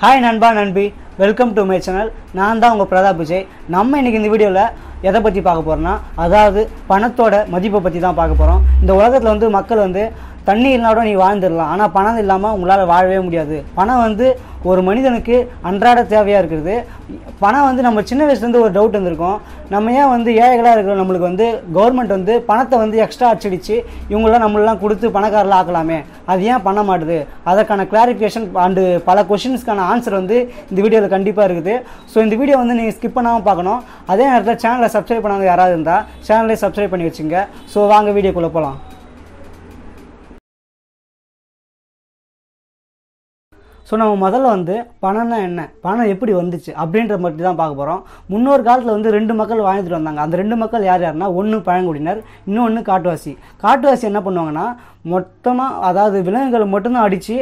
hi நண்பா நண்பி welcome to my channel நான் தான் உங்கள் பிரதாப் விஜய் நம்ம இன்றைக்கி இந்த வீடியோவில் எதை பற்றி பார்க்க போகிறோன்னா அதாவது பணத்தோட மதிப்பை பற்றி தான் பார்க்க போகிறோம் இந்த உலகத்தில் வந்து மக்கள் வந்து தண்ணி இல்லாட நீ வாழ்ந்துடலாம் ஆனால் பணம் இல்லாமல் உங்களால் வாழவே முடியாது பணம் வந்து ஒரு மனிதனுக்கு அன்றாட தேவையாக இருக்கிறது பணம் வந்து நம்ம சின்ன வயசுலேருந்து ஒரு டவுட் வந்திருக்கோம் நம்ம ஏன் வந்து ஏழைகளாக இருக்கிறோம் நம்மளுக்கு வந்து கவர்மெண்ட் வந்து பணத்தை வந்து எக்ஸ்ட்ரா அச்சடித்து இவங்களாம் நம்மளெலாம் கொடுத்து பணக்காரில் ஆக்கலாமே அது ஏன் பண்ண மாட்டுது அதற்கான கிளாரிஃபிகேஷன் அண்டு பல கொஷின்ஸ்க்கான ஆன்சர் வந்து இந்த வீடியோவில் கண்டிப்பாக இருக்குது ஸோ இந்த வீடியோ வந்து நீங்கள் ஸ்கிப் பண்ணாமல் பார்க்கணும் அதே நேரத்தில் சேனலை சப்ஸ்கிரைப் பண்ணாமல் யாராவது இருந்தால் சேனலே சப்ஸ்கிரைப் பண்ணி வச்சுங்க ஸோ வாங்க வீடியோக்குள்ளே போகலாம் ஸோ நம்ம முதல்ல வந்து பணம்னா என்ன பணம் எப்படி வந்துச்சு அப்படின்ற மட்டும் தான் பார்க்க போகிறோம் முன்னோர் காலத்தில் வந்து ரெண்டு மக்கள் வாழ்ந்துட்டு வந்தாங்க அந்த ரெண்டு மக்கள் யார் யாருன்னா ஒன்று பழங்குடியினர் இன்னொன்று காட்டுவாசி காட்டுவாசி என்ன பண்ணுவாங்கன்னா மொத்தமாக அதாவது விலங்குகளை மட்டும்தான் அடித்து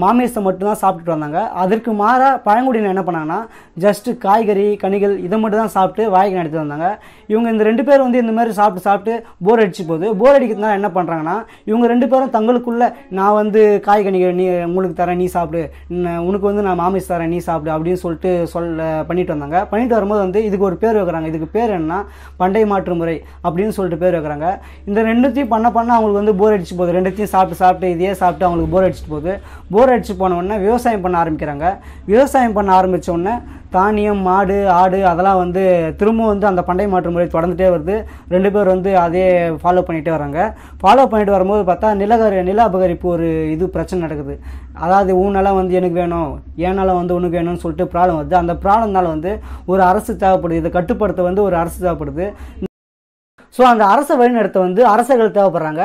மாமிசத்தை மட்டும்தான் சாப்பிட்டுட்டு வந்தாங்க அதற்கு மாறாக பழங்குடியினர் என்ன பண்ணாங்கன்னா ஜஸ்ட்டு காய்கறி கனிகள் இதை மட்டும் தான் சாப்பிட்டு வாய்க்கு நடத்தி வந்தாங்க இவங்க இந்த ரெண்டு பேர் வந்து இந்த மாதிரி சாப்பிட்டு சாப்பிட்டு போர் அடிச்சு போகுது போர் அடிக்கிறதுனால என்ன பண்ணுறாங்கன்னா இவங்க ரெண்டு பேரும் தங்களுக்குள்ளே நான் வந்து காய்கனிகள் நீ உங்களுக்கு தரேன் நீ சாப்பிடு உனக்கு வந்து நான் மாமிஸ் தரேன் நீ சாப்பிடு அப்படின்னு சொல்லிட்டு சொல்ல பண்ணிட்டு வந்தாங்க பண்ணிட்டு வரும்போது வந்து இதுக்கு ஒரு பேர் வைக்கிறாங்க இதுக்கு பேர் என்னன்னா பண்டை மாற்று முறை அப்படின்னு சொல்லிட்டு பேர் வைக்கிறாங்க இந்த ரெண்டுத்தையும் பண்ண பண்ண அவங்களுக்கு வந்து போர் அடிச்சு போகுது ரெண்டுத்தையும் சாப்பிட்டு சாப்பிட்டு இதையே சாப்பிட்டு அவங்களுக்கு போர் அடிச்சுட்டு போகுது போர் அடிச்சு போன உடனே விவசாயம் பண்ண ஆரம்பிக்கிறாங்க விவசாயம் பண்ண ஆரம்பித்த உடனே தானியம் மாடு ஆடு அதெல்லாம் வந்து திரும்பவும் வந்து அந்த பண்டை மாற்று முறை தொடர்ந்துட்டே வருது ரெண்டு பேர் வந்து அதே ஃபாலோ பண்ணிகிட்டே வராங்க ஃபாலோ பண்ணிட்டு வரும்போது பார்த்தா நிலகரி நில அபகரிப்பு ஒரு இது பிரச்சனை நடக்குது அதாவது ஊனெல்லாம் வந்து எனக்கு வேணும் ஏனால வந்து உனக்கு வேணும்னு சொல்லிட்டு ப்ராப்ளம் வருது அந்த ப்ராப்ளம்னால வந்து ஒரு அரசு தேவைப்படுது இதை கட்டுப்படுத்த வந்து ஒரு அரசு தேவைப்படுது ஸோ அந்த அரசை வழிநடத்த வந்து அரசர்கள் தேவைப்படுறாங்க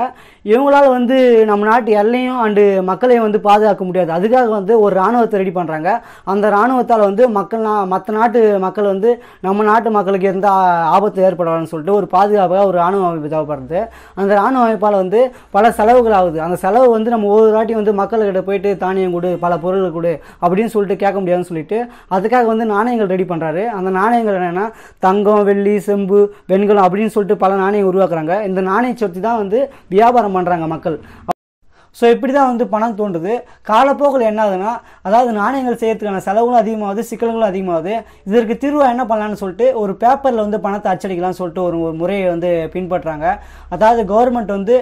இவங்களால் வந்து நம்ம நாட்டு எல்லையும் அண்டு மக்களையும் வந்து பாதுகாக்க முடியாது அதுக்காக வந்து ஒரு இராணுவத்தை ரெடி பண்ணுறாங்க அந்த இராணுவத்தால் வந்து மக்கள் மற்ற நாட்டு மக்கள் வந்து நம்ம நாட்டு மக்களுக்கு எந்த ஆபத்து ஏற்படலாம்னு சொல்லிட்டு ஒரு பாதுகாப்பாக ஒரு இராணுவ அமைப்பு தேவைப்படுறது அந்த இராணுவ அமைப்பால் வந்து பல செலவுகள் ஆகுது அந்த செலவு வந்து நம்ம ஒவ்வொரு வாட்டி வந்து மக்கள்கிட்ட போயிட்டு தானியம் கொடு பல பொருள் கொடு அப்படின்னு சொல்லிட்டு கேட்க முடியாதுன்னு சொல்லிட்டு அதுக்காக வந்து நாணயங்கள் ரெடி பண்ணுறாரு அந்த நாணயங்கள் என்னென்னா தங்கம் வெள்ளி செம்பு வெண்கலம் அப்படின்னு சொல்லிட்டு பல நாணயம் உருவாக்குறாங்க இந்த நாணய சொத்து தான் வந்து வியாபாரம் விவசாயம் பண்ணுறாங்க மக்கள் ஸோ இப்படி தான் வந்து பணம் தோன்றுது காலப்போக்கில் என்ன ஆகுதுன்னா அதாவது நாணயங்கள் செய்யறதுக்கான செலவுகளும் அதிகமாகுது சிக்கல்களும் அதிகமாகுது இதற்கு தீர்வாக என்ன பண்ணலான்னு சொல்லிட்டு ஒரு பேப்பரில் வந்து பணத்தை அச்சடிக்கலாம்னு சொல்லிட்டு ஒரு முறையை வந்து பின்பற்றுறாங்க அதாவது கவர்மெண்ட் வந்து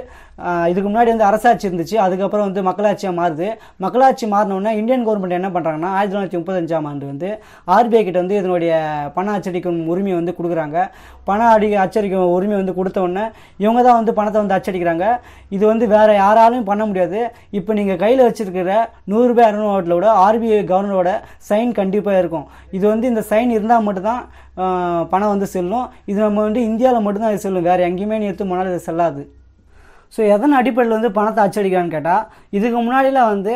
இதுக்கு முன்னாடி வந்து அரசாட்சி இருந்துச்சு அதுக்கப்புறம் வந்து மக்களாட்சியாக மாறுது மக்களாட்சி மாறினோடனே இந்தியன் கவர்மெண்ட் என்ன பண்ணுறாங்கன்னா ஆயிரத்தி தொள்ளாயிரத்தி முப்பத்தஞ்சாம் ஆண்டு வந்து ஆர்பிஐ கிட்ட வந்து இதனுடைய பண அச்சடிக்கும் உரிமையை வந்து கொடுக்குறாங்க பண அடி அச்சடிக்கும் உரிமை வந்து கொடுத்தவொடனே இவங்க தான் வந்து பணத்தை வந்து அச்சடிக்கிறாங்க இது வந்து வேறு யாராலையும் பண்ண முடியாது இப்போ நீங்கள் கையில் வச்சுருக்கிற நூறுரூபா இரநூறுவாட்டில் விட ஆர்பிஐ கவர்னரோட சைன் கண்டிப்பாக இருக்கும் இது வந்து இந்த சைன் இருந்தால் மட்டும்தான் பணம் வந்து செல்லும் இது நம்ம வந்து இந்தியாவில் மட்டும்தான் இது செல்லும் வேறு எங்கேயுமே நீ எடுத்து முன்னால் செல்லாது ஸோ எதன் அடிப்படையில் வந்து பணத்தை அச்சடிக்கிறான்னு கேட்டால் இதுக்கு முன்னாடிலாம் வந்து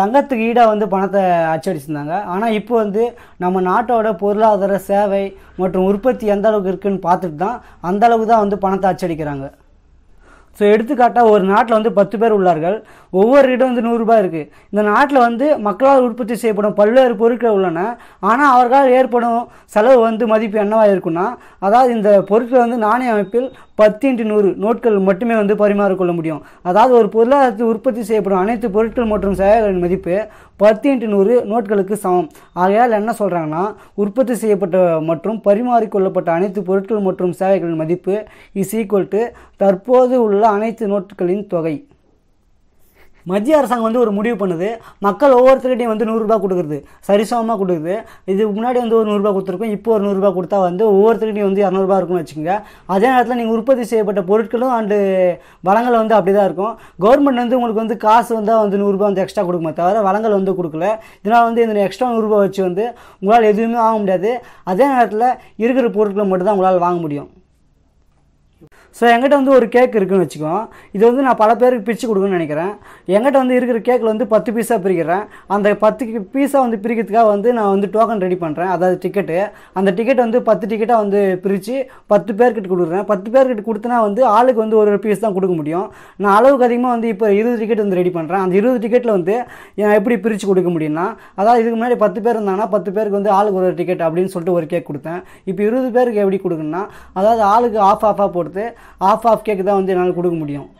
தங்கத்துக்கு ஈடாக வந்து பணத்தை அச்சடிச்சிருந்தாங்க ஆனால் இப்போ வந்து நம்ம நாட்டோட பொருளாதார சேவை மற்றும் உற்பத்தி எந்த அளவுக்கு இருக்குதுன்னு பார்த்துட்டு தான் அந்த அளவுக்கு தான் வந்து பணத்தை அச்சடிக்கிறாங்க ஸோ எடுத்துக்காட்டாக ஒரு நாட்டில் வந்து பத்து பேர் உள்ளார்கள் ஒவ்வொரு இடம் வந்து நூறுரூபா இருக்குது இந்த நாட்டில் வந்து மக்களால் உற்பத்தி செய்யப்படும் பல்வேறு பொருட்கள் உள்ளன ஆனால் அவர்களால் ஏற்படும் செலவு வந்து மதிப்பு என்னவாக இருக்குன்னா அதாவது இந்த பொருட்கள் வந்து நாணய அமைப்பில் பத்து இன்ட்டு நூறு நோட்கள் மட்டுமே வந்து பரிமாறிக்கொள்ள முடியும் அதாவது ஒரு பொருளாதாரத்தில் உற்பத்தி செய்யப்படும் அனைத்து பொருட்கள் மற்றும் சேவைகளின் மதிப்பு பத்து இன்ட்டு நூறு நோட்களுக்கு சமம் ஆகையால் என்ன சொல்கிறாங்கன்னா உற்பத்தி செய்யப்பட்ட மற்றும் பரிமாறிக்கொள்ளப்பட்ட அனைத்து பொருட்கள் மற்றும் சேவைகளின் மதிப்பு இஸ் ஈக்குவல் டு தற்போது உள்ள அனைத்து நோட்களின் தொகை மத்திய அரசாங்கம் வந்து ஒரு முடிவு பண்ணுது மக்கள் ஒவ்வொருத்தருக்கிட்டையும் வந்து நூறுரூபா கொடுக்குறது சரிசமமாக கொடுக்குது இதுக்கு முன்னாடி வந்து ஒரு நூறுரூபா கொடுத்துருக்கோம் இப்போ ஒரு நூறுரூபா கொடுத்தா வந்து ஒவ்வொருத்தருக்கிட்டையும் வந்து இரநூறுபா இருக்கும்னு வச்சுக்கோங்க அதே நேரத்தில் நீங்கள் உற்பத்தி செய்யப்பட்ட பொருட்களும் அண்டு வளங்கள் வந்து அப்படி தான் இருக்கும் கவர்மெண்ட் வந்து உங்களுக்கு வந்து காசு வந்தால் வந்து நூறுரூபா வந்து எக்ஸ்ட்ரா கொடுக்குமே தவிர வளங்கள் வந்து கொடுக்கல இதனால் வந்து இந்த எக்ஸ்ட்ரா நூறுரூபா வச்சு வந்து உங்களால் எதுவுமே வாங்க முடியாது அதே நேரத்தில் இருக்கிற பொருட்களை மட்டும்தான் உங்களால் வாங்க முடியும் ஸோ எங்கிட்ட வந்து ஒரு கேக் இருக்குதுன்னு வச்சுக்கோம் இது வந்து நான் பல பேருக்கு பிரித்து கொடுக்குன்னு நினைக்கிறேன் எங்கிட்ட வந்து இருக்கிற கேக்கில் வந்து பத்து பீஸாக பிரிக்கிறேன் அந்த பத்து பீஸாக வந்து பிரிக்கிறதுக்காக வந்து நான் வந்து டோக்கன் ரெடி பண்ணுறேன் அதாவது டிக்கெட்டு அந்த டிக்கெட் வந்து பத்து டிக்கெட்டாக வந்து பிரித்து பத்து பேர்கிட்ட கொடுக்குறேன் பத்து பேர்கிட்ட கொடுத்தனா வந்து ஆளுக்கு வந்து ஒரு பீஸ் தான் கொடுக்க முடியும் நான் அளவுக்கு அதிகமாக வந்து இப்போ இருபது டிக்கெட் வந்து ரெடி பண்ணுறேன் அந்த இருபது டிக்கெட்டில் வந்து எப்படி பிரித்து கொடுக்க முடியும்னா அதாவது இதுக்கு முன்னாடி பத்து பேர் இருந்தாங்கன்னா பத்து பேருக்கு வந்து ஆளுக்கு ஒரு டிக்கெட் அப்படின்னு சொல்லிட்டு ஒரு கேக் கொடுத்தேன் இப்போ இருபது பேருக்கு எப்படி கொடுக்குன்னா அதாவது ஆளுக்கு ஆஃப் ஆஃபாக போட்டு ஆஃப் ஆஃப் கேக்கு தான் வந்து என்னால் கொடுக்க முடியும்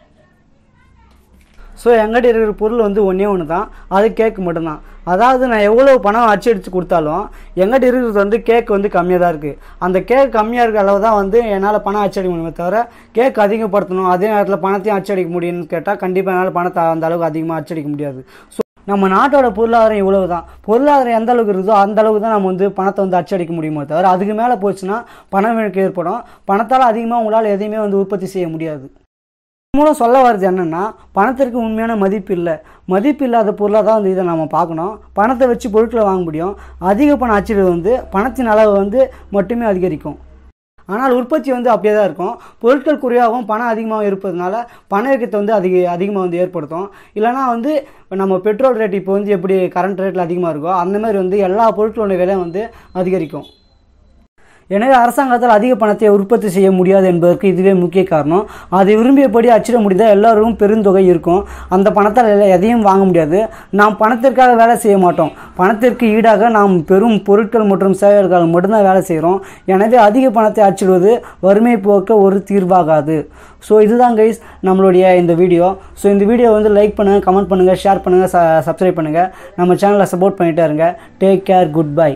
ஸோ எங்கிட்ட இருக்கிற பொருள் வந்து ஒன்றே ஒன்று தான் அது கேக் மட்டும்தான் அதாவது நான் எவ்வளோ பணம் அடிச்சு அடித்து கொடுத்தாலும் எங்கிட்ட இருக்கிறது வந்து கேக் வந்து கம்மியாக தான் இருக்குது அந்த கேக் கம்மியாக இருக்கிற அளவு தான் வந்து என்னால் பணம் அடிச்சடிக்க முடியுமே தவிர கேக் அதிகப்படுத்தணும் அதே நேரத்தில் பணத்தையும் அடிக்க முடியும்னு கேட்டால் கண்டிப்பாக என்னால் பணத்தை அந்த அளவுக்கு அதிகமாக அடிக்க முடியாது ஸோ நம்ம நாட்டோட பொருளாதாரம் இவ்வளவு தான் பொருளாதாரம் எந்த அளவுக்கு இருக்குதோ அந்த அளவுக்கு தான் நம்ம வந்து பணத்தை வந்து அச்சடிக்க முடியுமோ தவிர அதுக்கு மேலே போச்சுன்னா பணவிழக்கு ஏற்படும் பணத்தால் அதிகமாக உங்களால் எதையுமே வந்து உற்பத்தி செய்ய முடியாது மூலம் சொல்ல வர்றது என்னென்னா பணத்திற்கு உண்மையான மதிப்பு இல்லை மதிப்பு இல்லாத பொருளாக தான் வந்து இதை நம்ம பார்க்கணும் பணத்தை வச்சு பொருட்களை வாங்க முடியும் அதிக பணம் அச்சிடுறது வந்து பணத்தின் அளவு வந்து மட்டுமே அதிகரிக்கும் ஆனால் உற்பத்தி வந்து அப்படியே தான் இருக்கும் பொருட்கள் குறைவாகவும் பணம் அதிகமாகவும் இருப்பதுனால பண இயக்கத்தை வந்து அதிக அதிகமாக வந்து ஏற்படுத்தும் இல்லைனா வந்து நம்ம பெட்ரோல் ரேட் இப்போ வந்து எப்படி கரண்ட் ரேட்டில் அதிகமாக இருக்கோ அந்த மாதிரி வந்து எல்லா பொருட்களோட விலை வந்து அதிகரிக்கும் எனவே அரசாங்கத்தால் அதிக பணத்தை உற்பத்தி செய்ய முடியாது என்பதற்கு இதுவே முக்கிய காரணம் அதை விரும்பியபடி அச்சிட முடிந்தால் எல்லோருக்கும் பெருந்தொகை இருக்கும் அந்த பணத்தால் எதையும் வாங்க முடியாது நாம் பணத்திற்காக வேலை செய்ய மாட்டோம் பணத்திற்கு ஈடாக நாம் பெரும் பொருட்கள் மற்றும் சேவைகளுக்காக மட்டும்தான் வேலை செய்கிறோம் எனவே அதிக பணத்தை அச்சிடுவது வறுமை போக்க ஒரு தீர்வாகாது ஸோ இதுதான் கைஸ் நம்மளுடைய இந்த வீடியோ ஸோ இந்த வீடியோ வந்து லைக் பண்ணுங்கள் கமெண்ட் பண்ணுங்கள் ஷேர் பண்ணுங்கள் சப்ஸ்கிரைப் பண்ணுங்கள் நம்ம சேனலை சப்போர்ட் பண்ணிகிட்டே இருங்க டேக் கேர் குட் பை